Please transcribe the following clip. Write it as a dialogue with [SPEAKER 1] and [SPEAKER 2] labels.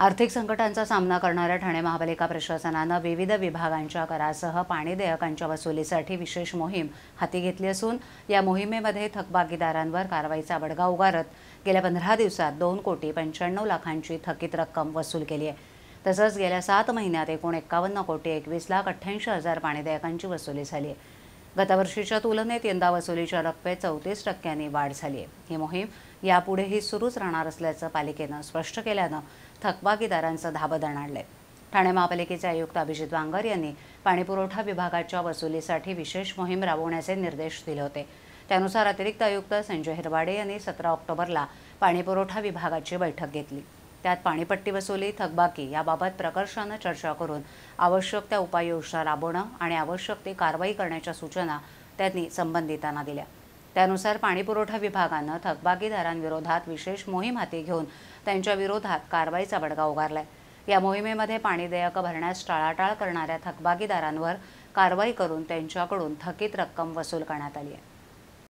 [SPEAKER 1] आर्थिक संकटांचा सामना करणाऱ्या ठाणे महापालिका प्रशासनानं विविध विभागांच्या करासह पाणी देयकांच्या वसुलीसाठी विशेष मोहीम हाती घेतली असून या मोहिमेमध्ये थकबाकीदारांवर कारवाईचा बडगा उगारत गेल्या पंधरा दिवसात दोन कोटी पंच्याण्णव लाखांची थकीत रक्कम वसूल केली आहे तसंच गेल्या सात महिन्यात एकूण एक्कावन्न कोटी एकवीस लाख अठ्ठ्याऐंशी हजार पाणी देयकांची वसुली झाली आहे गतवर्षीच्या तुलनेत यंदा वसुलीच्या रकमेत चौतीस टक्क्यांनी वाढ झाली आहे ही मोहीम यापुढेही सुरूच राहणार असल्याचं पालिकेनं स्पष्ट केल्यानं थकबाकीदारांचं आणलं आहे ठाणे महापालिकेचे आयुक्त अभिजित वांगर यांनी पाणीपुरवठा विभागाच्या वसुलीसाठी विशेष मोहीम राबवण्याचे निर्देश दिले होते त्यानुसार अतिरिक्त आयुक्त संजय हिरवाडे यांनी सतरा ऑक्टोबरला पाणीपुरवठा विभागाची बैठक घेतली त्यात पाणीपट्टी वसुली थकबाकी याबाबत प्रकर्षानं चर्चा करून आवश्यक त्या उपाययोजना राबवणं आणि आवश्यक ती कारवाई करण्याच्या सूचना त्यांनी संबंधितांना दिल्या त्यानुसार पाणीपुरवठा विभागानं थकबाकीदारांविरोधात विशेष मोहीम हाती घेऊन त्यांच्या विरोधात कारवाईचा बडगा उगारलाय या मोहिमेमध्ये पाणी देयकं भरण्यास टाळाटाळ करणाऱ्या थकबाकीदारांवर कारवाई करून त्यांच्याकडून थकीत रक्कम वसूल करण्यात आली आहे